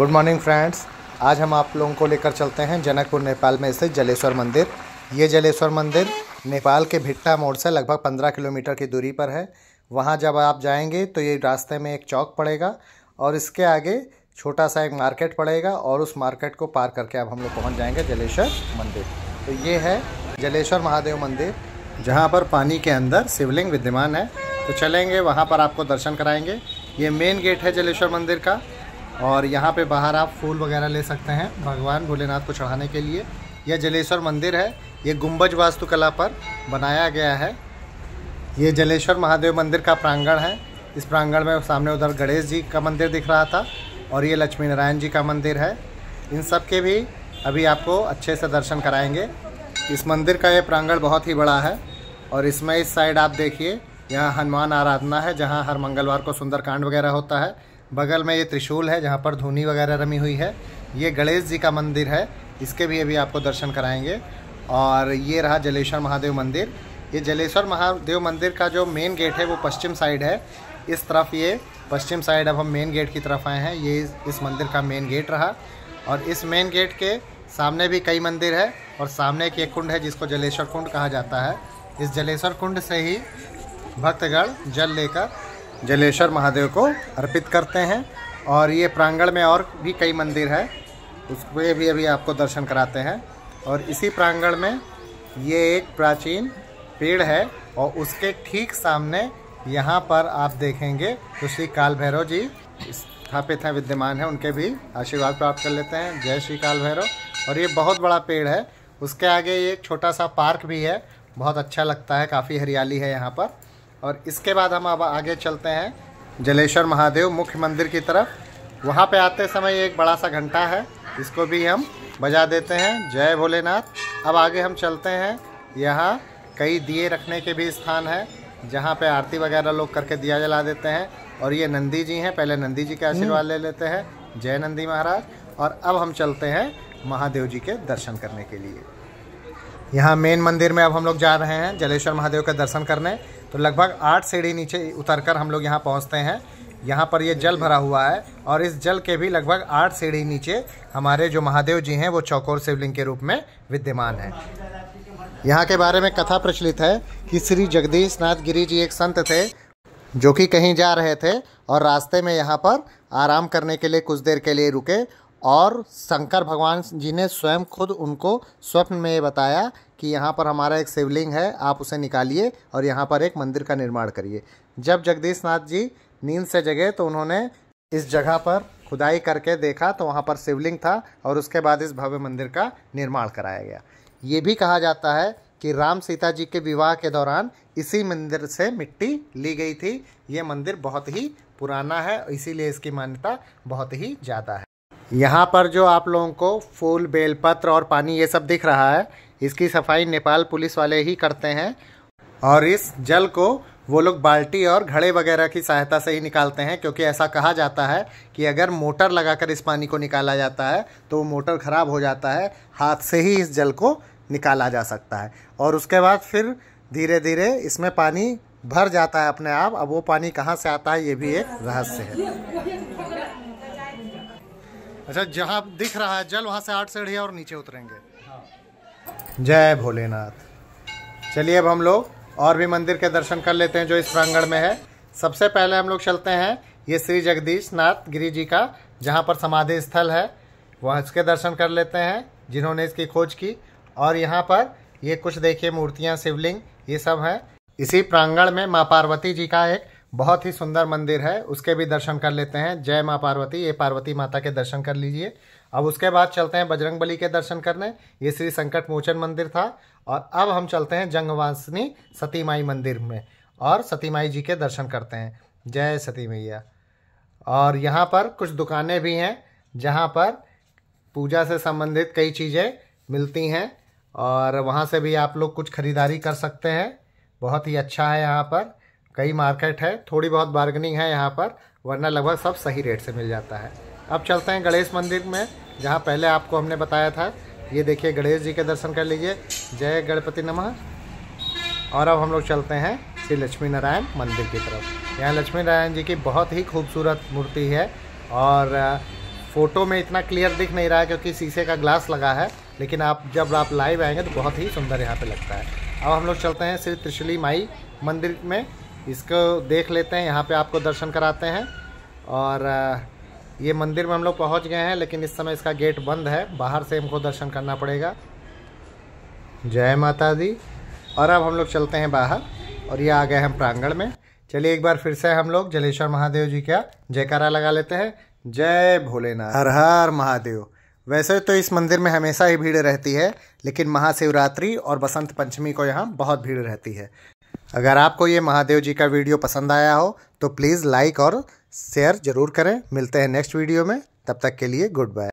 Good morning friends आज हम आप लोगों को लेकर चलते हैं जनकपुर नेपाल में स्थित जलेश्वर मंदिर ये जलेश्वर मंदिर नेपाल के भिट्टा मोड़ से लगभग 15 किलोमीटर की दूरी पर है वहाँ जब आप जाएंगे तो ये रास्ते में एक चौक पड़ेगा और इसके आगे छोटा सा एक मार्केट पड़ेगा और उस मार्केट को पार करके अब हम लोग पहुँच जाएंगे जलेश्वर मंदिर तो ये है जलेश्वर महादेव मंदिर जहाँ पर पानी के अंदर शिवलिंग विद्यमान है तो चलेंगे वहाँ पर आपको दर्शन कराएंगे ये मेन गेट है जलेश्वर मंदिर का और यहाँ पे बाहर आप फूल वगैरह ले सकते हैं भगवान भोलेनाथ को चढ़ाने के लिए यह जलेश्वर मंदिर है ये गुम्बज वास्तुकला पर बनाया गया है ये जलेश्वर महादेव मंदिर का प्रांगण है इस प्रांगण में सामने उधर गणेश जी का मंदिर दिख रहा था और ये लक्ष्मी नारायण जी का मंदिर है इन सब के भी अभी आपको अच्छे से दर्शन कराएंगे इस मंदिर का ये प्रांगण बहुत ही बड़ा है और इसमें इस साइड आप देखिए यहाँ हनुमान आराधना है जहाँ हर मंगलवार को सुंदरकांड वगैरह होता है बगल में ये त्रिशूल है जहाँ पर धूनी वगैरह रमी हुई है ये गणेश जी का मंदिर है इसके भी अभी आपको दर्शन कराएंगे और ये रहा जलेश्वर महादेव मंदिर ये जलेश्वर महादेव मंदिर का जो मेन गेट है वो पश्चिम साइड है इस तरफ ये पश्चिम साइड अब हम मेन गेट की तरफ आए हैं ये इस मंदिर का मेन गेट रहा और इस मेन गेट के सामने भी कई मंदिर है और सामने एक एक कुंड है जिसको जलेश्वर कुंड कहा जाता है इस जलेश्वर कुंड से ही भक्तगण जल लेकर जलेश्वर महादेव को अर्पित करते हैं और ये प्रांगण में और भी कई मंदिर है उसके भी अभी आपको दर्शन कराते हैं और इसी प्रांगण में ये एक प्राचीन पेड़ है और उसके ठीक सामने यहाँ पर आप देखेंगे तो श्री काल भैरव जी स्थापित हैं विद्यमान हैं उनके भी आशीर्वाद प्राप्त कर लेते हैं जय श्री काल भैरव और ये बहुत बड़ा पेड़ है उसके आगे ये एक छोटा सा पार्क भी है बहुत अच्छा लगता है काफ़ी हरियाली है यहाँ पर और इसके बाद हम अब आगे चलते हैं जलेश्वर महादेव मुख्य मंदिर की तरफ वहाँ पे आते समय एक बड़ा सा घंटा है इसको भी हम बजा देते हैं जय भोलेनाथ अब आगे हम चलते हैं यहाँ कई दिए रखने के भी स्थान है जहाँ पे आरती वगैरह लोग करके दिया जला देते हैं और ये नंदी जी हैं पहले नंदी जी के हम्म। आशीर्वाद ले लेते हैं जय नंदी महाराज और अब हम चलते हैं महादेव जी के दर्शन करने के लिए यहाँ मेन मंदिर में अब हम लोग जा रहे हैं जलेश्वर महादेव के दर्शन करने तो लगभग आठ सीढ़ी नीचे उतरकर हम लोग यहाँ पहुँचते हैं यहाँ पर ये जल भरा हुआ है और इस जल के भी लगभग आठ सीढ़ी नीचे हमारे जो महादेव जी हैं वो चौकोर शिवलिंग के रूप में विद्यमान है यहाँ के बारे में कथा प्रचलित है कि श्री जगदीश नाथ गिरी जी एक संत थे जो कि कहीं जा रहे थे और रास्ते में यहाँ पर आराम करने के लिए कुछ देर के लिए रुके और शंकर भगवान जी ने स्वयं खुद उनको स्वप्न में ये बताया कि यहाँ पर हमारा एक शिवलिंग है आप उसे निकालिए और यहाँ पर एक मंदिर का निर्माण करिए जब जगदीश नाथ जी नींद से जगे तो उन्होंने इस जगह पर खुदाई करके देखा तो वहाँ पर शिवलिंग था और उसके बाद इस भव्य मंदिर का निर्माण कराया गया ये भी कहा जाता है कि राम सीता जी के विवाह के दौरान इसी मंदिर से मिट्टी ली गई थी ये मंदिर बहुत ही पुराना है इसीलिए इसकी मान्यता बहुत ही ज़्यादा है यहाँ पर जो आप लोगों को फूल बेलपत्र और पानी ये सब दिख रहा है इसकी सफाई नेपाल पुलिस वाले ही करते हैं और इस जल को वो लोग बाल्टी और घड़े वगैरह की सहायता से ही निकालते हैं क्योंकि ऐसा कहा जाता है कि अगर मोटर लगाकर इस पानी को निकाला जाता है तो वो मोटर ख़राब हो जाता है हाथ से ही इस जल को निकाला जा सकता है और उसके बाद फिर धीरे धीरे इसमें पानी भर जाता है अपने आप अब वो पानी कहाँ से आता है ये भी एक रहस्य है अच्छा जहाँ दिख रहा है जल वहाँ से आठ सीढ़ी और नीचे उतरेंगे हाँ। जय भोलेनाथ चलिए अब हम लोग और भी मंदिर के दर्शन कर लेते हैं जो इस प्रांगण में है सबसे पहले हम लोग चलते हैं ये श्री जगदीश नाथ गिरी जी का जहाँ पर समाधि स्थल है वहाँ इसके दर्शन कर लेते हैं जिन्होंने इसकी खोज की और यहाँ पर ये कुछ देखिए मूर्तियाँ शिवलिंग ये सब हैं इसी प्रांगण में माँ पार्वती जी का एक बहुत ही सुंदर मंदिर है उसके भी दर्शन कर लेते हैं जय माँ पार्वती ये पार्वती माता के दर्शन कर लीजिए अब उसके बाद चलते हैं बजरंग बली के दर्शन करने ये श्री संकट मोचन मंदिर था और अब हम चलते हैं जंगवासिनी सती माई मंदिर में और सती माई जी के दर्शन करते हैं जय सती मैया और यहाँ पर कुछ दुकानें भी हैं जहाँ पर पूजा से संबंधित कई चीज़ें मिलती हैं और वहाँ से भी आप लोग कुछ ख़रीदारी कर सकते हैं बहुत ही अच्छा है यहाँ पर कई मार्केट है थोड़ी बहुत बार्गनिंग है यहाँ पर वरना लगभग सब सही रेट से मिल जाता है अब चलते हैं गणेश मंदिर में जहाँ पहले आपको हमने बताया था ये देखिए गणेश जी के दर्शन कर लीजिए जय गणपति नमः और अब हम लोग चलते हैं श्री लक्ष्मी नारायण मंदिर की तरफ यहाँ लक्ष्मी नारायण जी की बहुत ही खूबसूरत मूर्ति है और फ़ोटो में इतना क्लियर दिख नहीं रहा है क्योंकि शीशे का ग्लास लगा है लेकिन आप जब आप लाइव आएंगे तो बहुत ही सुंदर यहाँ पे लगता है अब हम लोग चलते हैं श्री त्रिशली माई मंदिर में इसको देख लेते हैं यहाँ पे आपको दर्शन कराते हैं और ये मंदिर में हम लोग पहुँच गए हैं लेकिन इस समय इसका गेट बंद है बाहर से हमको दर्शन करना पड़ेगा जय माता दी और अब हम लोग चलते हैं बाहर और ये आ गए हम प्रांगण में चलिए एक बार फिर से हम लोग जलेश्वर महादेव जी का जयकारा लगा लेते हैं जय भोलेनाथ हर हर महादेव वैसे तो इस मंदिर में हमेशा ही भीड़ रहती है लेकिन महाशिवरात्रि और बसंत पंचमी को यहाँ बहुत भीड़ रहती है अगर आपको ये महादेव जी का वीडियो पसंद आया हो तो प्लीज़ लाइक और शेयर ज़रूर करें मिलते हैं नेक्स्ट वीडियो में तब तक के लिए गुड बाय